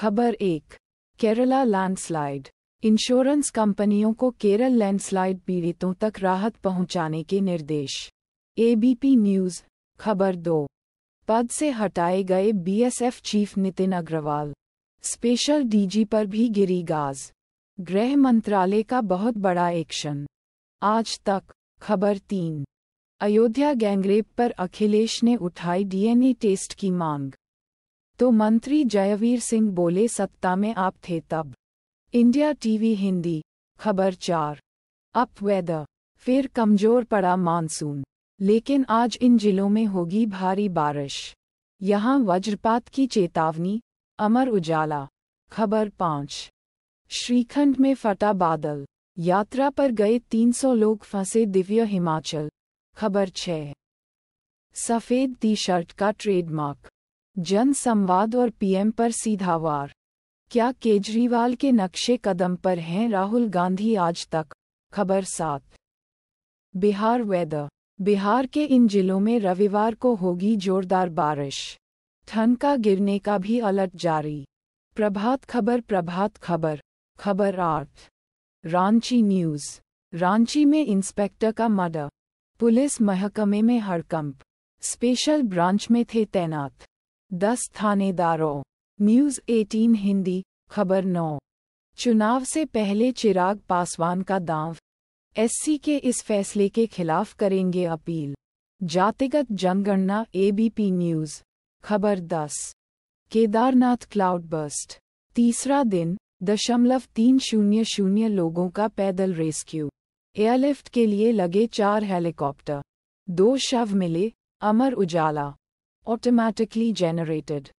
खबर एक Kerala landslide insurance कंपनियों को केरल लैंडस्लाइड पीड़ितों तक राहत पहुंचाने के निर्देश एबीपी न्यूज खबर दो पद से हटाए गए BSF chief Nitin Agrawal special DG पर भी गिरी गाज गृह मंत्रालय का बहुत बड़ा एक्शन आज तक खबर तीन अयोध्या गैंगरेप पर अखिलेश ने उठाई डीएनए टेस्ट की मांग तो मंत्री जयवीर सिंह बोले सत्ता में आप थे तब इंडिया टीवी हिंदी खबर चार अप वेदर फिर कमजोर पड़ा मानसून लेकिन आज इन जिलों में होगी भारी बारिश यहां वज्रपात की चेतावनी अमर उजाला खबर पाँच श्रीखंड में फटा बादल यात्रा पर गए 300 लोग फंसे दिव्य हिमाचल खबर छः सफ़ेद टी शर्ट का ट्रेडमार्क जन संवाद और पीएम पर सीधा वार क्या केजरीवाल के नक्शे कदम पर हैं राहुल गांधी आज तक खबर सात बिहार वेदर बिहार के इन जिलों में रविवार को होगी जोरदार बारिश ठंड का गिरने का भी अलर्ट जारी प्रभात खबर प्रभात खबर खबर आठ रांची न्यूज़ रांची में इंस्पेक्टर का मर्डर पुलिस महकमे में हड़कंप स्पेशल ब्रांच में थे तैनात दस थानेदारों न्यूज 18 हिंदी खबर नौ चुनाव से पहले चिराग पासवान का दांव एससी के इस फैसले के खिलाफ करेंगे अपील जातिगत जनगणना एबीपी न्यूज खबर दस केदारनाथ क्लाउड बस्ट तीसरा दिन दशमलव तीन शून्य शून्य लोगों का पैदल रेस्क्यू एयरलिफ्ट के लिए लगे चार हेलीकॉप्टर दो शव मिले अमर उजाला automatically generated.